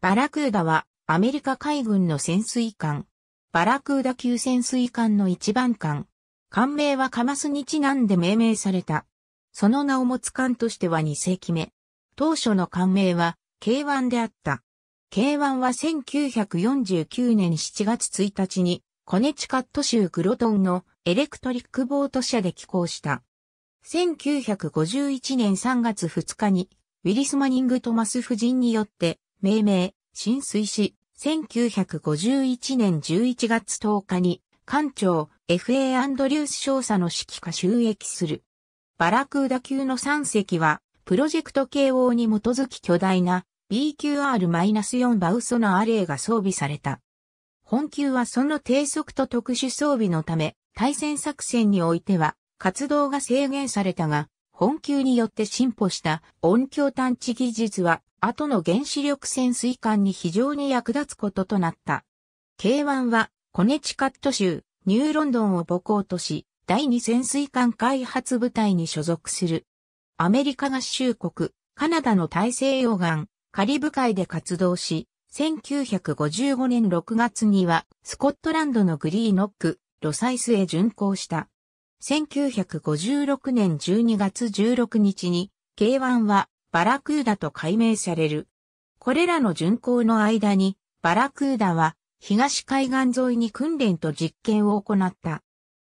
バラクーダはアメリカ海軍の潜水艦。バラクーダ級潜水艦の一番艦。艦名はカマスにちなんで命名された。その名を持つ艦としては2世紀目。当初の艦名は K1 であった。K1 は1949年7月1日にコネチカット州グロトンのエレクトリックボート社で寄港した。1951年3月2日にウィリス・マニング・トマス夫人によって命名、浸水し、1951年11月10日に、艦長 F.A. アンドリュース少佐の指揮下収益する。バラクーダ級の3隻は、プロジェクト慶応に基づき巨大な BQR-4 バウソナアレイが装備された。本級はその低速と特殊装備のため、対戦作戦においては活動が制限されたが、本級によって進歩した音響探知技術は、後の原子力潜水艦に非常に役立つこととなった。K1 は、コネチカット州、ニューロンドンを母港とし、第二潜水艦開発部隊に所属する。アメリカ合衆国、カナダの大西洋岸、カリブ海で活動し、1955年6月には、スコットランドのグリーノック、ロサイスへ巡航した。1956年12月16日に、K1 はバラクーダと改名される。これらの巡航の間に、バラクーダは東海岸沿いに訓練と実験を行った。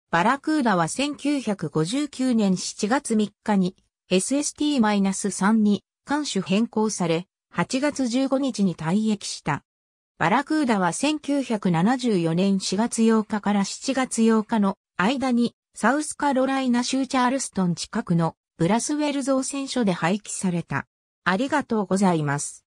バラクーダは1959年7月3日に SST-3 に艦首変更され、8月15日に退役した。バラクーダは1974年4月8日から7月8日の間にサウスカロライナ州チャールストン近くのブラスウェル造船所で廃棄された。ありがとうございます。